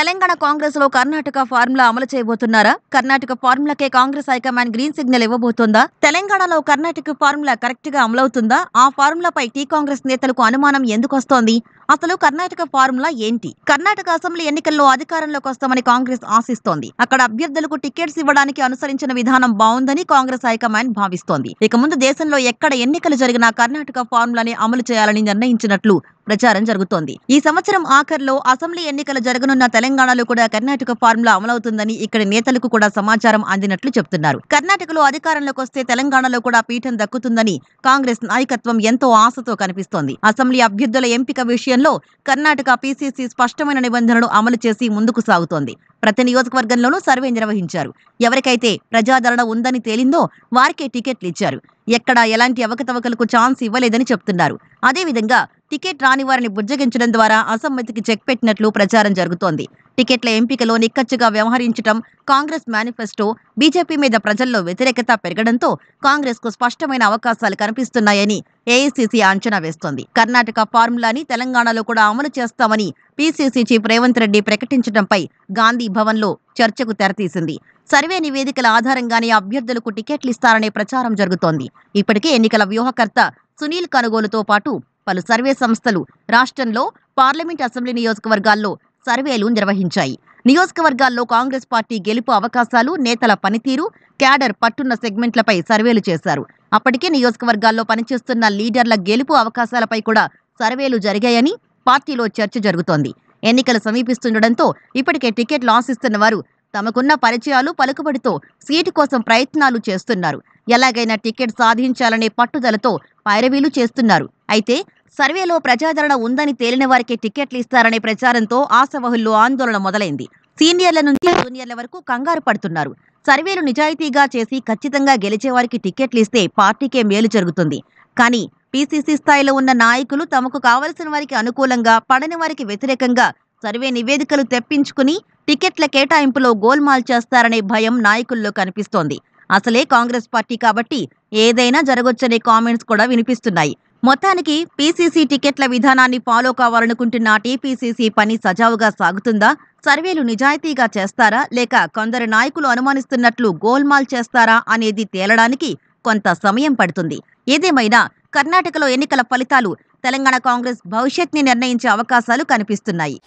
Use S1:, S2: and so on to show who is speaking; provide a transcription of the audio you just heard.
S1: తెలంగాణ కాంగ్రెస్ లో కర్ణాటక ఫార్ములా అమలు చేయబోతున్నారా కర్ణాటక ఫార్ములాకే కాంగ్రెస్ హైకమాండ్ గ్రీన్ సిగ్నల్ ఇవ్వబోతోందా తెలంగాణలో కర్ణాటక ఫార్ములా కరెక్ట్ గా అమలవుతుందా ఆ ఫార్ములాపై టీ కాంగ్రెస్ నేతలకు అనుమానం ఎందుకు వస్తోంది అసలు కర్ణాటక ఫార్ములా ఏంటి కర్ణాటక అసెంబ్లీ ఎన్నికల్లో అధికారంలోకి వస్తామని కాంగ్రెస్ ఆశిస్తోంది అక్కడ అభ్యర్థులకు టికెట్స్ ఇవ్వడానికి అనుసరించిన విధానం బాగుందని కాంగ్రెస్ హైకమాండ్ భావిస్తోంది ఇక ముందు దేశంలో ఎక్కడ ఎన్నికలు జరిగినా కర్ణాటక ఫార్ములాని అమలు చేయాలని నిర్ణయించినట్లు ప్రచారం జరుగుతోంది ఈ సంవత్సరం ఆఖర్లో అసెంబ్లీ ఎన్నికలు జరగనున్న తెలంగాణలో కూడా కర్ణాటక ఫార్ములా అమలవుతుందని ఇక్కడి నేతలకు కూడా సమాచారం అందినట్లు చెబుతున్నారు కర్ణాటకలో అధికారంలోకి వస్తే తెలంగాణలో కూడా పీఠం దక్కుతుందని కాంగ్రెస్ నాయకత్వం ఎంతో ఆశతో కనిపిస్తోంది అసెంబ్లీ అభ్యర్థుల ఎంపిక విషయం విషయంలో కర్ణాటక పీసీసీ స్పష్టమైన నిబంధనలు అమలు చేసి ముందుకు సాగుతోంది ప్రతి నియోజకవర్గంలోనూ సర్వే నిర్వహించారు ఎవరికైతే ప్రజాదరణ ఉందని తేలిందో వారికే టికెట్లు ఇచ్చారు ఎక్కడా ఎలాంటి అవకతవకలకు ఛాన్స్ ఇవ్వలేదని చెప్తున్నారు అదేవిధంగా టికెట్ రాని వారిని బుజ్జగించడం ద్వారా అసమ్మతికి చెక్ పెట్టినట్లు ప్రచారం జరుగుతోంది టికెట్ల ఎంపికలో నిక్కచ్చుగా వ్యవహరించడం కాంగ్రెస్ మేనిఫెస్టో బీజేపీ మీద ప్రజల్లో వ్యతిరేకత పెరగడంతో కాంగ్రెస్ కు స్పష్టమైన అవకాశాలు కనిపిస్తున్నాయని ఏఐసీసీ అంచనా వేస్తోంది కర్ణాటక ఫార్ములాని తెలంగాణలో కూడా అమలు చేస్తామని పీసీసీ చీఫ్ రేవంత్ రెడ్డి ప్రకటించడంపై గాంధీ భవన్లో చర్చకు తెరతీసింది సర్వే నివేదికల ఆధారంగానే అభ్యర్థులకు టికెట్లు ఇస్తారనే ప్రచారం జరుగుతోంది ఇప్పటికే ఎన్నికల వ్యూహకర్త సునీల్ కనుగోలుతో పాటు పలు సర్వే సంస్థలు రాష్ట్రంలో పార్లమెంట్ అసెంబ్లీ నియోజకవర్గాల్లో సర్వేలు నిర్వహించాయి నియోజకవర్గాల్లో కాంగ్రెస్ పార్టీ గెలుపు అవకాశాలు నేతల పనితీరు క్యాడర్ పట్టున్న సెగ్మెంట్లపై సర్వేలు చేశారు అప్పటికే నియోజకవర్గాల్లో పనిచేస్తున్న లీడర్ల గెలుపు అవకాశాలపై కూడా సర్వేలు జరిగాయని పార్టీలో చర్చ జరుగుతోంది ఎన్నికలు సమీపిస్తుండటంతో ఇప్పటికే టికెట్ లాస్ ఇస్తున్న వారు తమకున్న పరిచయాలు పలుకుబడితో సీటు కోసం ప్రయత్నాలు చేస్తున్నారు ఎలాగైనా టికెట్ సాధించాలనే పట్టుదలతో పైరవీలు చేస్తున్నారు అయితే సర్వేలో ప్రజాదరణ ఉందని తేలిన వారికి టికెట్లు ఇస్తారనే ప్రచారంతో ఆశవహుల్లో ఆందోళన మొదలైంది సీనియర్ల నుంచి జూనియర్ల వరకు కంగారు పడుతున్నారు సర్వేలు నిజాయితీగా చేసి ఖచ్చితంగా గెలిచేవారికి టికెట్లు ఇస్తే పార్టీకే మేలు జరుగుతుంది కానీ పీసీసీ స్థాయిలో ఉన్న నాయకులు తమకు కావలసిన వారికి అనుకూలంగా పడని వారికి వ్యతిరేకంగా సర్వే నివేదికలు తెప్పించుకుని టికెట్ల కేటాయింపులో గోల్మాల్ చేస్తారనే భయం నాయకుల్లో కనిపిస్తోంది అసలే కాంగ్రెస్ పార్టీ కాబట్టి ఏదైనా జరగొచ్చనే కామెంట్స్ కూడా వినిపిస్తున్నాయి మొత్తానికి పీసీసీ టికెట్ల విధానాన్ని ఫాలో కావాలనుకుంటున్న టీపీసీసీ పని సజావుగా సాగుతుందా సర్వేలు నిజాయితీగా చేస్తారా లేక కొందరు నాయకులు అనుమానిస్తున్నట్లు గోల్మాల్ చేస్తారా అనేది తేలడానికి కొంత సమయం పడుతుంది ఏదేమైనా కర్ణాటకలో ఎన్నికల ఫలితాలు తెలంగాణ కాంగ్రెస్ భవిష్యత్ని నిర్ణయించే అవకాశాలు కనిపిస్తున్నాయి